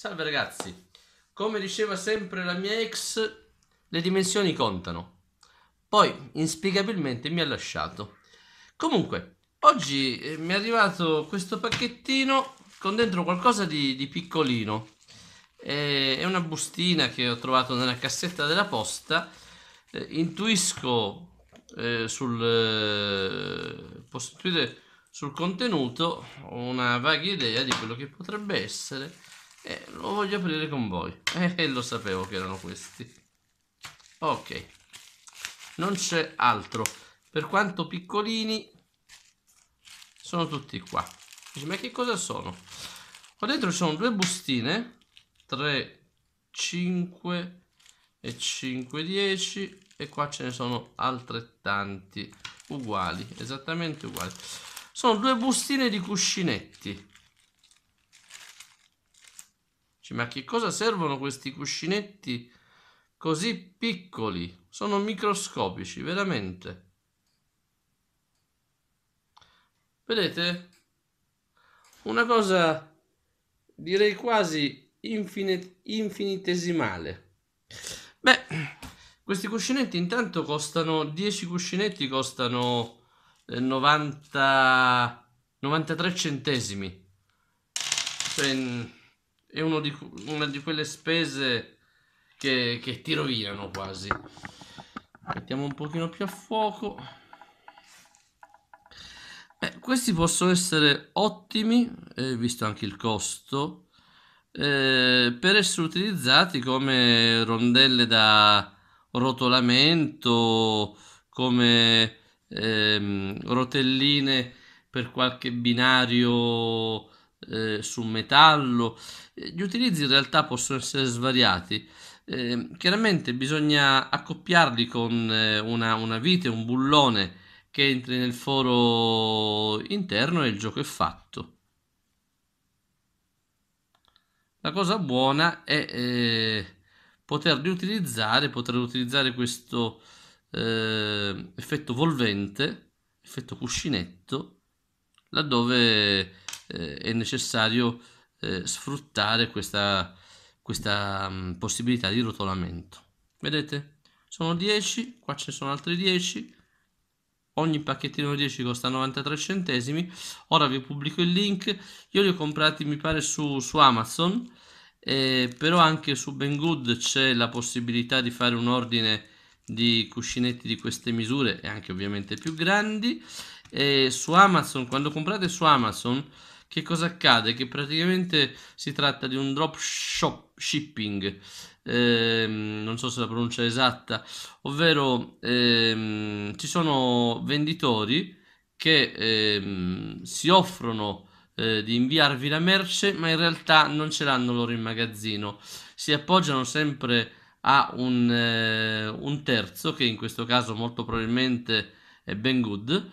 Salve ragazzi, come diceva sempre la mia ex, le dimensioni contano. Poi, inspiegabilmente, mi ha lasciato. Comunque, oggi eh, mi è arrivato questo pacchettino con dentro qualcosa di, di piccolino. è una bustina che ho trovato nella cassetta della posta. Eh, intuisco eh, sul... Eh, posso intuire sul contenuto ho una vaga idea di quello che potrebbe essere e eh, lo voglio aprire con voi. E eh, lo sapevo che erano questi. Ok. Non c'è altro. Per quanto piccolini, sono tutti qua. ma che cosa sono? Qua dentro ci sono due bustine. 3, 5 e 5, 10. E qua ce ne sono altrettanti uguali, esattamente uguali. Sono due bustine di cuscinetti Dici, ma a che cosa servono questi cuscinetti così piccoli? Sono microscopici, veramente. Vedete? Una cosa direi quasi infinit infinitesimale. Beh, questi cuscinetti intanto costano 10 cuscinetti costano 90 eh, 93 centesimi. Cioè, è di, una di quelle spese che, che ti rovinano quasi. Mettiamo un pochino più a fuoco. Beh, questi possono essere ottimi, eh, visto anche il costo, eh, per essere utilizzati come rondelle da rotolamento, come ehm, rotelline per qualche binario eh, su metallo. Eh, gli utilizzi in realtà possono essere svariati. Eh, chiaramente bisogna accoppiarli con eh, una, una vite, un bullone che entri nel foro interno e il gioco è fatto. La cosa buona è eh, poterli utilizzare, poter utilizzare questo eh, effetto volvente, effetto cuscinetto, laddove eh, è necessario eh, sfruttare questa, questa mh, mm, possibilità di rotolamento. Vedete? Sono 10, qua ce ne sono altri 10, ogni pacchettino 10 costa 93 centesimi, ora vi pubblico il link, io li ho comprati mi pare su, su Amazon, eh, però anche su Ben Good c'è la possibilità di fare un ordine di cuscinetti di queste misure e anche ovviamente più grandi e su Amazon quando comprate su Amazon che cosa accade? Che praticamente si tratta di un drop shop shipping, ehm, non so se la pronuncia è esatta, ovvero ehm, ci sono venditori che ehm, si offrono eh, di inviarvi la merce, ma in realtà non ce l'hanno loro in magazzino, si appoggiano sempre a un, eh, un terzo, che in questo caso molto probabilmente è Ben Good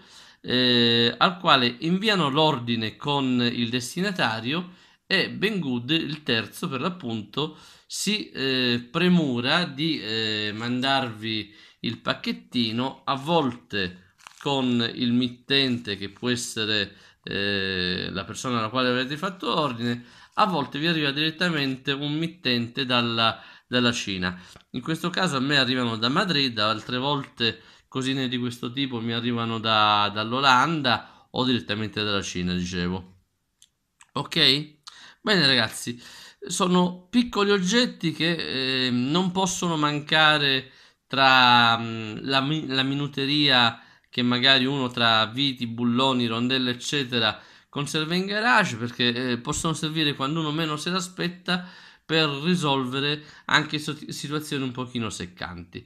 eh, al quale inviano l'ordine con il destinatario e Ben Good, il terzo per l'appunto, si eh, premura di eh, mandarvi il pacchettino a volte con il mittente che può essere eh, la persona alla quale avete fatto ordine, a volte vi arriva direttamente un mittente dalla, dalla Cina. In questo caso a me arrivano da Madrid, altre volte cosine di questo tipo mi arrivano da, dall'Olanda o direttamente dalla Cina, dicevo. Ok? Bene ragazzi, sono piccoli oggetti che eh, non possono mancare tra mh, mm, la, la, minuteria che magari uno tra viti, bulloni, rondelle eccetera conserva in garage perché eh, possono servire quando uno meno se l'aspetta per risolvere anche situazioni un pochino seccanti.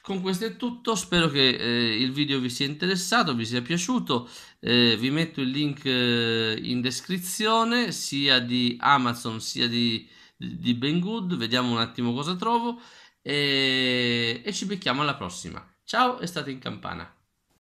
Con questo è tutto, spero che eh, il video vi sia interessato, vi sia piaciuto, eh, vi metto il link eh, in descrizione sia di Amazon sia di, di Bengood, vediamo un attimo cosa trovo e, e ci becchiamo alla prossima. Ciao e state in campana.